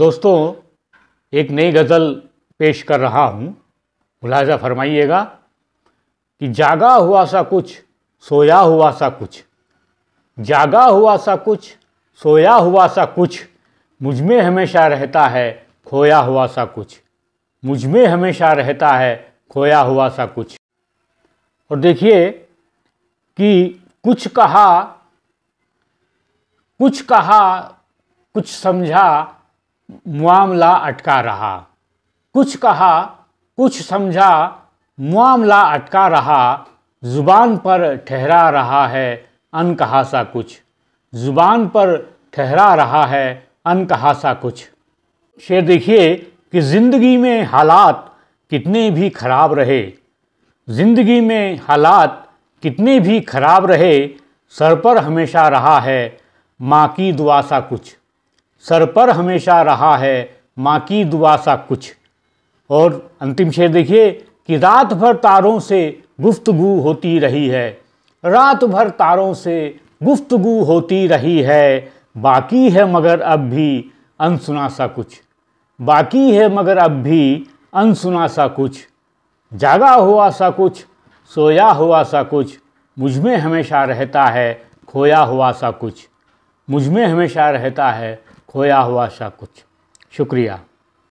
दोस्तों एक नई गज़ल पेश कर रहा हूँ मुलाजा फरमाइएगा कि जागा हुआ सा कुछ सोया हुआ सा कुछ जागा हुआ सा कुछ सोया हुआ सा कुछ मुझ में हमेशा रहता है खोया हुआ सा कुछ मुझ में हमेशा रहता है खोया हुआ सा कुछ और देखिए कि कुछ कहा कुछ कहा कुछ समझा मामला अटका रहा कुछ कहा कुछ समझा मामला अटका रहा ज़ुबान पर ठहरा रहा है अनकहा सा कुछ ज़ुबान पर ठहरा रहा है अनकहा सा कुछ शेर देखिए कि ज़िंदगी में हालात कितने भी खराब रहे ज़िंदगी में हालात कितने भी खराब रहे सर पर हमेशा रहा है माँ की दुआ सा कुछ सर पर हमेशा रहा है माँ की दुआ सा कुछ और अंतिम शेर देखिए कि रात भर तारों से गुफ्तगु होती रही है रात भर तारों से गुफ्तगु होती रही है बाकी है मगर अब भी अनसुना सा कुछ बाकी है मगर अब भी अनसुना सा कुछ जागा हुआ सा कुछ सोया हुआ सा कुछ मुझ में हमेशा रहता है खोया हुआ सा कुछ मुझ में हमेशा रहता है खोया हुआ सा कुछ शुक्रिया